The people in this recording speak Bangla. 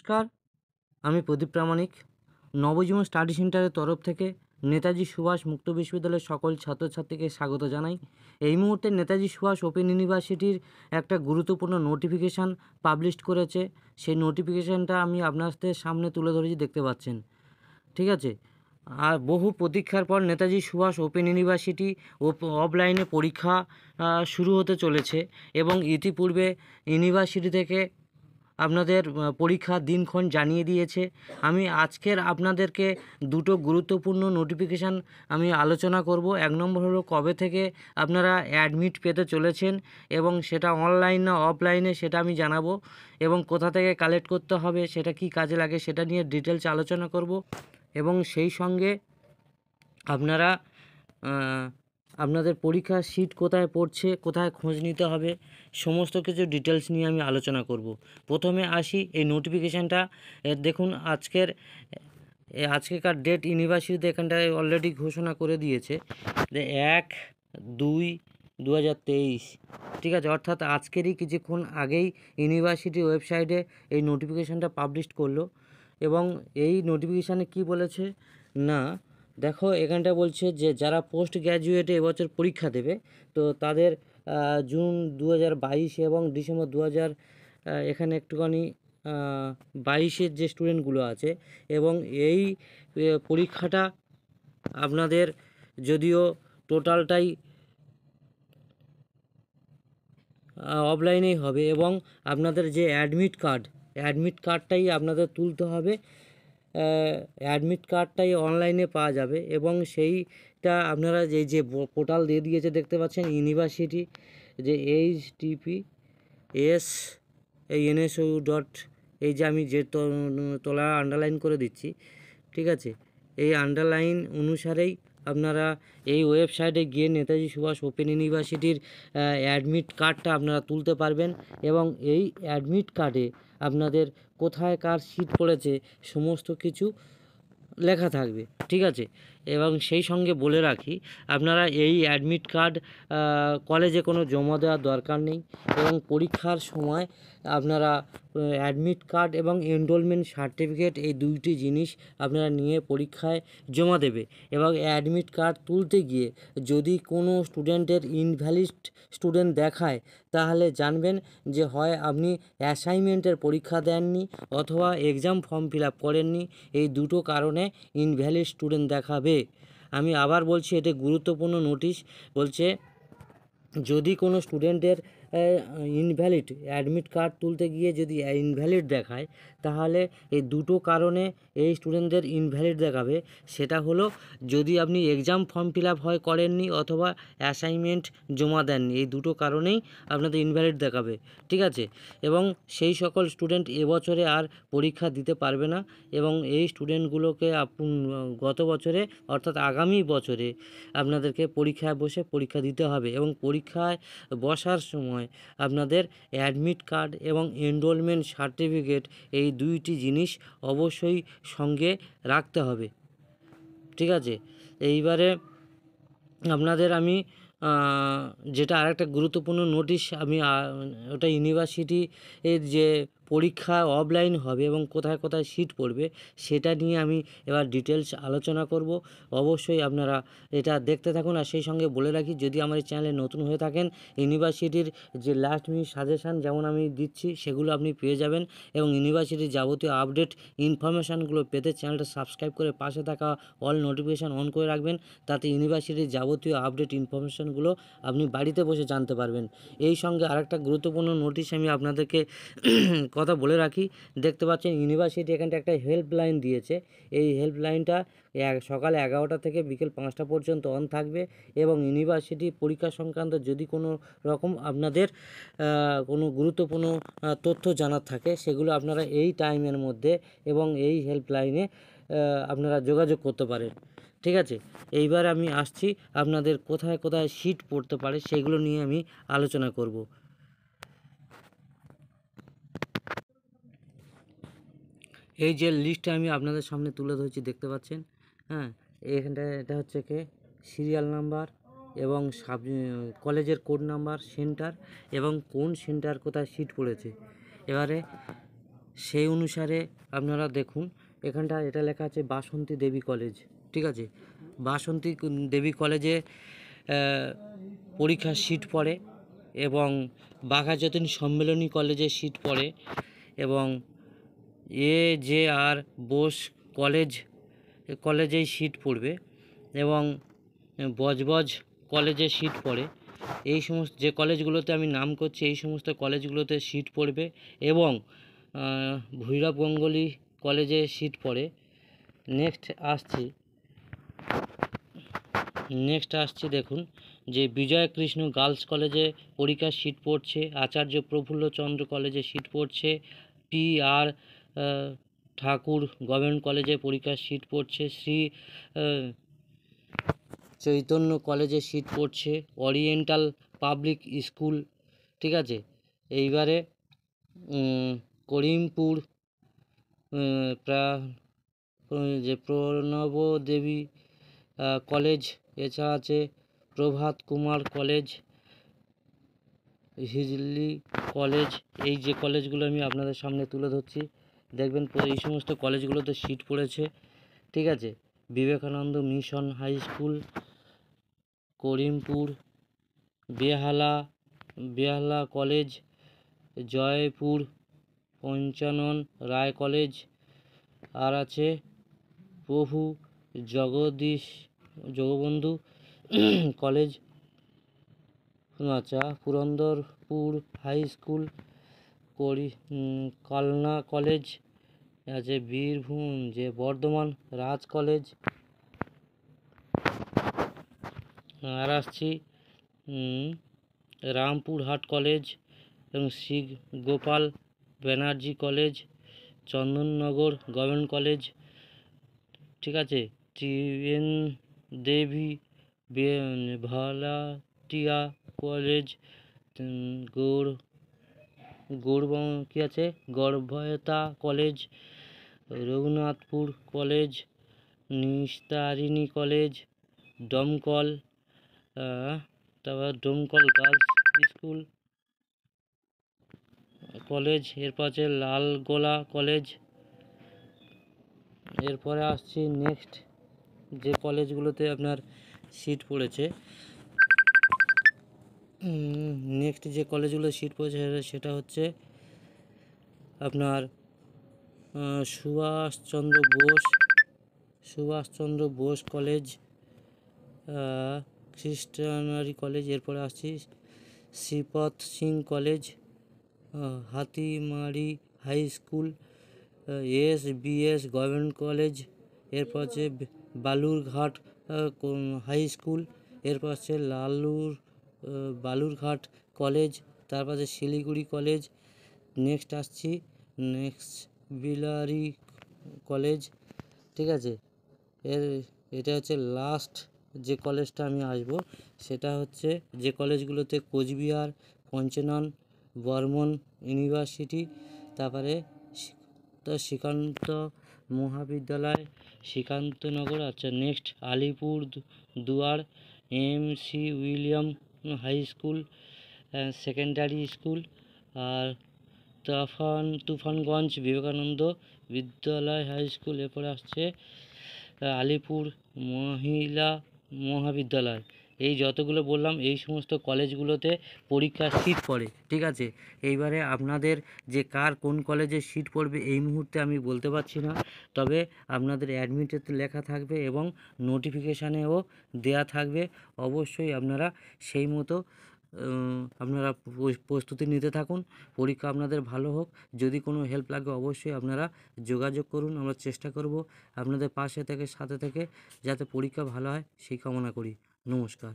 নমস্কার আমি প্রদীপ প্রামাণিক নবজীবন স্টাডি সেন্টারের তরফ থেকে নেতাজি সুভাষ মুক্ত বিশ্ববিদ্যালয়ের সকল ছাত্রছাত্রীকে স্বাগত জানাই এই মুহূর্তে নেতাজি সুভাষ ওপেন ইউনিভার্সিটির একটা গুরুত্বপূর্ণ নোটিফিকেশান পাবলিশ করেছে সেই নোটিফিকেশানটা আমি আপনাদের সামনে তুলে ধরেছি দেখতে পাচ্ছেন ঠিক আছে আর বহু প্রতীক্ষার পর নেতাজি সুভাষ ওপেন ইউনিভার্সিটি অফলাইনে পরীক্ষা শুরু হতে চলেছে এবং ইতিপূর্বে ইউনিভার্সিটি থেকে আপনাদের পরীক্ষা দিনক্ষণ জানিয়ে দিয়েছে আমি আজকের আপনাদেরকে দুটো গুরুত্বপূর্ণ নোটিফিকেশান আমি আলোচনা করব এক নম্বর হলো কবে থেকে আপনারা অ্যাডমিট পেতে চলেছেন এবং সেটা অনলাইন না অফলাইনে সেটা আমি জানাবো এবং কোথা থেকে কালেক্ট করতে হবে সেটা কি কাজে লাগে সেটা নিয়ে ডিটেলস আলোচনা করব এবং সেই সঙ্গে আপনারা আপনাদের পরীক্ষার সিট কোথায় পড়ছে কোথায় খোঁজ নিতে হবে সমস্ত কিছু ডিটেলস নিয়ে আমি আলোচনা করব। প্রথমে আসি এই নোটিফিকেশানটা দেখুন আজকের আজকেকার ডেট ইউনিভার্সিটিতে এখানটায় অলরেডি ঘোষণা করে দিয়েছে যে এক দুই দু ঠিক আছে অর্থাৎ আজকেরই কিছুক্ষণ আগেই ইউনিভার্সিটি ওয়েবসাইটে এই নোটিফিকেশানটা পাবলিশ করলো এবং এই নোটিফিকেশানে কি বলেছে না দেখো এখানটা বলছে যে যারা পোস্ট গ্র্যাজুয়েটে এবছর পরীক্ষা দেবে তো তাদের জুন দু এবং ডিসেম্বর দু এখানে একটুখানি বাইশের যে স্টুডেন্টগুলো আছে এবং এই পরীক্ষাটা আপনাদের যদিও টোটালটাই অফলাইনেই হবে এবং আপনাদের যে অ্যাডমিট কার্ড অ্যাডমিট কার্ডটাই আপনাদের তুলতে হবে অ্যাডমিট কার্ডটাই অনলাইনে পাওয়া যাবে এবং সেইটা আপনারা যে যে পোর্টাল দিয়ে দিয়েছে দেখতে পাচ্ছেন ইউনিভার্সিটি যে এইচ টিপি এস এই এনএসও ডট এই যে আমি যে তোলা আন্ডারলাইন করে দিচ্ছি ঠিক আছে এই আন্ডারলাইন অনুসারেই আপনারা এই ওয়েবসাইটে গিয়ে নেতাজি সুভাষ ওপেন ইউনিভার্সিটির অ্যাডমিট কার্ডটা আপনারা তুলতে পারবেন এবং এই অ্যাডমিট কার্ডে আপনাদের কোথায় কার সিট পড়েছে সমস্ত কিছু লেখা থাকবে ঠিক আছে এবং সেই সঙ্গে বলে রাখি আপনারা এই অ্যাডমিট কার্ড কলেজে কোনো জমা দেওয়ার দরকার নেই এবং পরীক্ষার সময় আপনারা অ্যাডমিট কার্ড এবং এনরোলমেন্ট সার্টিফিকেট এই দুইটি জিনিস আপনারা নিয়ে পরীক্ষায় জমা দেবে এবং অ্যাডমিট কার্ড তুলতে গিয়ে যদি কোনো স্টুডেন্টের ইনভ্যালিড স্টুডেন্ট দেখায় তাহলে জানবেন যে হয় আপনি অ্যাসাইনমেন্টের পরীক্ষা দেননি অথবা এক্সাম ফর্ম ফিল আপ করেননি এই দুটো কারণে ইনভ্যালিড স্টুডেন্ট দেখাবে আমি আবার বলছি এটা গুরুত্বপূর্ণ নোটিশ বলছে যদি কোনো স্টুডেন্টের ইনভ্যালিড অ্যাডমিট কার্ড তুলতে গিয়ে যদি ইনভ্যালিড দেখায় তাহলে এই দুটো কারণে এই স্টুডেন্টদের ইনভ্যালিড দেখাবে সেটা হলো যদি আপনি এক্সাম ফর্ম ফিল আপ হয় করেননি অথবা অ্যাসাইনমেন্ট জমা দেননি এই দুটো কারণেই আপনাদের ইনভ্যালিড দেখাবে ঠিক আছে এবং সেই সকল স্টুডেন্ট এবছরে আর পরীক্ষা দিতে পারবে না এবং এই স্টুডেন্টগুলোকে গত বছরে অর্থাৎ আগামী বছরে আপনাদেরকে পরীক্ষায় বসে পরীক্ষা দিতে হবে এবং পরীক্ষায় বসার সময় সময় আপনাদের অ্যাডমিট কার্ড এবং এনরোলমেন্ট সার্টিফিকেট এই দুইটি জিনিস অবশ্যই সঙ্গে রাখতে হবে ঠিক আছে এইবারে আপনাদের আমি যেটা আরেকটা গুরুত্বপূর্ণ নোটিশ আমি ওটা ইউনিভার্সিটি এর যে পরীক্ষা অফলাইন হবে এবং কোথায় কোথায় সিট পড়বে সেটা নিয়ে আমি এবার ডিটেলস আলোচনা করব অবশ্যই আপনারা এটা দেখতে থাকুন আর সেই সঙ্গে বলে রাখি যদি আমার এই চ্যানেলে নতুন হয়ে থাকেন ইউনিভার্সিটির যে লাস্ট মিনিট সাজেশান যেমন আমি দিচ্ছি সেগুলো আপনি পেয়ে যাবেন এবং ইউনিভার্সিটির যাবতীয় আপডেট ইনফরমেশানগুলো পেতে চ্যানেলটা সাবস্ক্রাইব করে পাশে থাকা অল নোটিফিকেশান অন করে রাখবেন তাতে ইউনিভার্সিটির যাবতীয় আপডেট ইনফরমেশানগুলো আপনি বাড়িতে বসে জানতে পারবেন এই সঙ্গে আরেকটা গুরুত্বপূর্ণ নোটিশ আমি আপনাদেরকে কথা বলে রাখি দেখতে পাচ্ছেন ইউনিভার্সিটি এখানটা একটা হেল্পলাইন দিয়েছে এই হেল্পলাইনটা এক সকাল এগারোটা থেকে বিকেল পাঁচটা পর্যন্ত অন থাকবে এবং ইউনিভার্সিটি পরীক্ষা সংক্রান্ত যদি কোনো রকম আপনাদের কোনো গুরুত্বপূর্ণ তথ্য জানার থাকে সেগুলো আপনারা এই টাইমের মধ্যে এবং এই হেল্পলাইনে আপনারা যোগাযোগ করতে পারেন ঠিক আছে এইবার আমি আসছি আপনাদের কোথায় কোথায় সিট পড়তে পারে সেগুলো নিয়ে আমি আলোচনা করব এই যে লিস্টটা আমি আপনাদের সামনে তুলে ধরেছি দেখতে পাচ্ছেন হ্যাঁ এখানটা এটা হচ্ছে কি সিরিয়াল নাম্বার এবং সাব কলেজের কোড নাম্বার সেন্টার এবং কোন সেন্টার কোথায় সিট পড়েছে এবারে সেই অনুসারে আপনারা দেখুন এখানটা এটা লেখা আছে বাসন্তী দেবী কলেজ ঠিক আছে বাসন্তী দেবী কলেজে পরীক্ষার সিট পড়ে এবং বাঘাযতীন সম্মেলনী কলেজে সিট পড়ে এবং A J R Bose college কলেজেই সিট পড়বে এবং বজবজ কলেজে সিট পড়ে এই সমস্ত যে কলেজগুলোতে আমি নাম করছি এই সমস্ত কলেজগুলোতে সিট পড়বে এবং ভৈরব গঙ্গলি কলেজে সিট পড়ে নেক্সট আসছি নেক্সট আসছি দেখুন যে বিজয় কৃষ্ণ গার্লস কলেজে পরীক্ষার সিট পড়ছে আচার্য প্রফুল্লচন্দ্র কলেজে সিট পড়ছে পি আর ঠাকুর গভর্নমেন্ট কলেজে পরীক্ষার সিট পড়ছে শ্রী চৈতন্য কলেজে সিট পড়ছে ওরিয়েন্টাল পাবলিক স্কুল ঠিক আছে এইবারে করিমপুর প্রা যে প্রণব দেবী কলেজ এছাড়া আছে প্রভাত কুমার কলেজ হিজলি কলেজ এই যে কলেজগুলো আমি আপনাদের সামনে তুলে ধরছি দেখবেন এই সমস্ত কলেজগুলোতে সিট পড়েছে ঠিক আছে Vivekananda mission high school Karimpur Behala Behala college Jaipur Panchanan Roy college আর আছে প্রভু জগদীশ জগবন্ধু কলেজ আচ্ছা পুরন্দরপুর হাই স্কুল পরি কালনা কলেজ আছে বীরভূম যে বর্ধমান রাজ কলেজ আর আসছি রামপুরহাট কলেজ এবং Shri Gopal Banerjee college Chandannagar government college ঠিক আছে টিএন দেবী ভালাটিয়া কলেজ গৌড় গৌরব কী আছে গর্ভয়তা college Raghunathpur college Nistarini college Domkal তারপর ডমকল গার্লস স্কুল কলেজ এরপর আছে লালগোলা কলেজ এরপরে আসছি নেক্সট যে কলেজগুলোতে আপনার সিট পড়েছে নেক্সট যে কলেজগুলো সিট পড়েছে সেটা হচ্ছে আপনার সুভাষচন্দ্র বোস সুভাষচন্দ্র বোস কলেজ খ্রিস্টানারি কলেজ এরপরে আসছি Sripat Singh college Hatimari high school S B S government college এরপর হচ্ছে বালুরঘাট হাই স্কুল এরপর হচ্ছে লালুর বালুরঘাট কলেজ তারপরে শিলিগুড়ি কলেজ নেক্সট আসছি নেক্সট বিলারি কলেজ ঠিক আছে এর এটা হচ্ছে লাস্ট যে কলেজটা আমি আসব সেটা হচ্ছে যে কলেজগুলোতে কোচবিহার পঞ্চনন বর্মন ইউনিভার্সিটি তারপরে শ্রীকান্ত মহাবিদ্যালয় শ্রীকান্তনগর আচ্ছা next Alipurduar M C William high school secondary school আর তফান তুফানগঞ্জ বিবেকানন্দ বিদ্যালয় হাই স্কুল এরপরে আসছে আলিপুর মহিলা মহাবিদ্যালয় এই যতগুলো বললাম এই সমস্ত কলেজগুলোতে পরীক্ষার সিট পড়ে ঠিক আছে এইবারে আপনাদের যে কার কোন কলেজে সিট পড়বে এই মুহূর্তে আমি বলতে পারছি না তবে আপনাদের অ্যাডমিটের লেখা থাকবে এবং নোটিফিকেশানেও দেয়া থাকবে অবশ্যই আপনারা সেই মতো আপনারা প্রস্তুতি নিতে থাকুন পরীক্ষা আপনাদের ভালো হোক যদি কোনো হেল্প লাগে অবশ্যই আপনারা যোগাযোগ করুন আমরা চেষ্টা করব আপনাদের পাশে থেকে সাথে থেকে যাতে পরীক্ষা ভালো হয় সেই কামনা করি নমস্কার